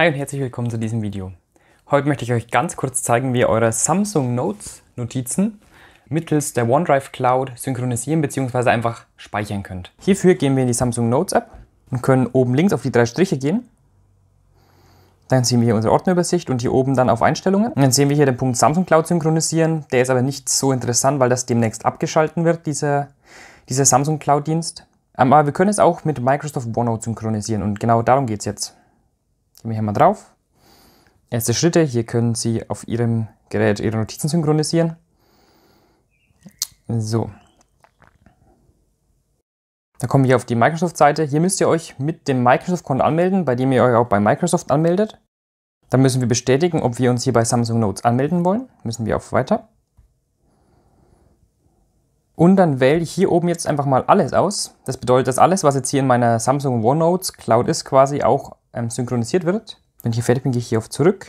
Hi und herzlich willkommen zu diesem Video. Heute möchte ich euch ganz kurz zeigen, wie ihr eure Samsung Notes Notizen mittels der OneDrive Cloud synchronisieren bzw. einfach speichern könnt. Hierfür gehen wir in die Samsung Notes App und können oben links auf die drei Striche gehen. Dann sehen wir hier unsere Ordnerübersicht und hier oben dann auf Einstellungen. Und dann sehen wir hier den Punkt Samsung Cloud synchronisieren. Der ist aber nicht so interessant, weil das demnächst abgeschalten wird, dieser, dieser Samsung Cloud Dienst. Aber wir können es auch mit Microsoft OneNote synchronisieren und genau darum geht es jetzt. Gehen wir hier mal drauf. Erste Schritte, hier können Sie auf Ihrem Gerät Ihre Notizen synchronisieren. So. Dann kommen wir auf die Microsoft-Seite. Hier müsst ihr euch mit dem Microsoft-Konto anmelden, bei dem ihr euch auch bei Microsoft anmeldet. Dann müssen wir bestätigen, ob wir uns hier bei Samsung Notes anmelden wollen. Müssen wir auf Weiter. Und dann wähle ich hier oben jetzt einfach mal alles aus. Das bedeutet, dass alles, was jetzt hier in meiner Samsung OneNotes Cloud ist, quasi auch ähm, synchronisiert wird. Wenn ich hier fertig bin, gehe ich hier auf Zurück.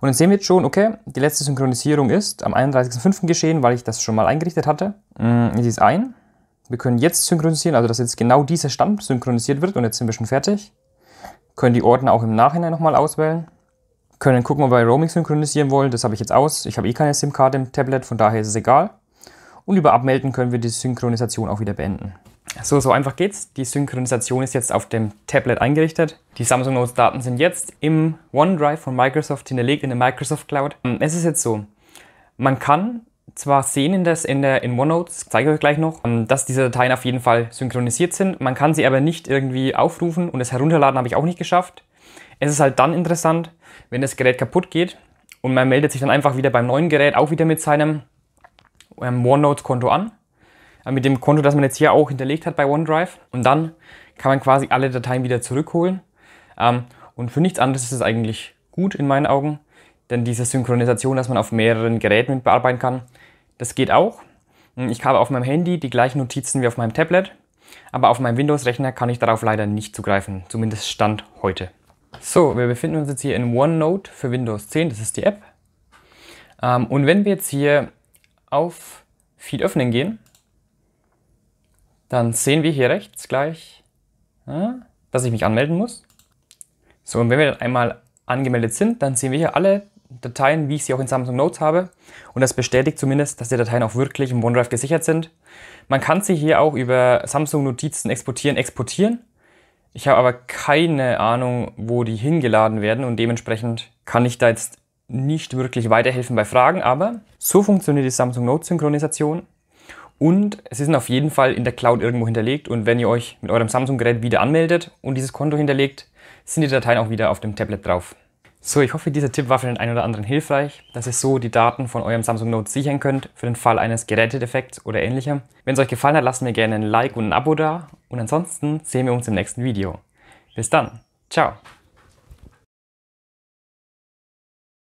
Und dann sehen wir jetzt schon, okay, die letzte Synchronisierung ist am 31.05. geschehen, weil ich das schon mal eingerichtet hatte. sie mm, ist ein. Wir können jetzt synchronisieren, also dass jetzt genau dieser Stand synchronisiert wird und jetzt sind wir schon fertig. Können die Ordner auch im Nachhinein nochmal auswählen. Können gucken, ob wir Roaming synchronisieren wollen. Das habe ich jetzt aus. Ich habe eh keine SIM-Karte im Tablet, von daher ist es egal. Und über Abmelden können wir die Synchronisation auch wieder beenden. So, so einfach geht's. Die Synchronisation ist jetzt auf dem Tablet eingerichtet. Die Samsung Notes Daten sind jetzt im OneDrive von Microsoft hinterlegt in der Microsoft Cloud. Ähm, es ist jetzt so, man kann zwar sehen in, das, in, der, in OneNote, das zeige ich euch gleich noch, ähm, dass diese Dateien auf jeden Fall synchronisiert sind. Man kann sie aber nicht irgendwie aufrufen und das Herunterladen habe ich auch nicht geschafft. Es ist halt dann interessant, wenn das Gerät kaputt geht und man meldet sich dann einfach wieder beim neuen Gerät auch wieder mit seinem ähm, OneNote-Konto an äh, mit dem Konto, das man jetzt hier auch hinterlegt hat bei OneDrive. Und dann kann man quasi alle Dateien wieder zurückholen. Ähm, und für nichts anderes ist es eigentlich gut in meinen Augen, denn diese Synchronisation, dass man auf mehreren Geräten mit bearbeiten kann, das geht auch. Hm, ich habe auf meinem Handy die gleichen Notizen wie auf meinem Tablet, aber auf meinem Windows-Rechner kann ich darauf leider nicht zugreifen, zumindest Stand heute. So, wir befinden uns jetzt hier in OneNote für Windows 10, das ist die App. Ähm, und wenn wir jetzt hier auf Feed öffnen gehen, dann sehen wir hier rechts gleich, dass ich mich anmelden muss. So, und wenn wir dann einmal angemeldet sind, dann sehen wir hier alle Dateien, wie ich sie auch in Samsung Notes habe. Und das bestätigt zumindest, dass die Dateien auch wirklich im OneDrive gesichert sind. Man kann sie hier auch über Samsung Notizen exportieren, exportieren. Ich habe aber keine Ahnung, wo die hingeladen werden und dementsprechend kann ich da jetzt nicht wirklich weiterhelfen bei Fragen, aber so funktioniert die Samsung Note Synchronisation. Und sie sind auf jeden Fall in der Cloud irgendwo hinterlegt. Und wenn ihr euch mit eurem Samsung-Gerät wieder anmeldet und dieses Konto hinterlegt, sind die Dateien auch wieder auf dem Tablet drauf. So, ich hoffe, dieser Tipp war für den einen oder anderen hilfreich, dass ihr so die Daten von eurem Samsung Note sichern könnt für den Fall eines Gerätedefekts oder ähnlichem. Wenn es euch gefallen hat, lasst mir gerne ein Like und ein Abo da. Und ansonsten sehen wir uns im nächsten Video. Bis dann. Ciao.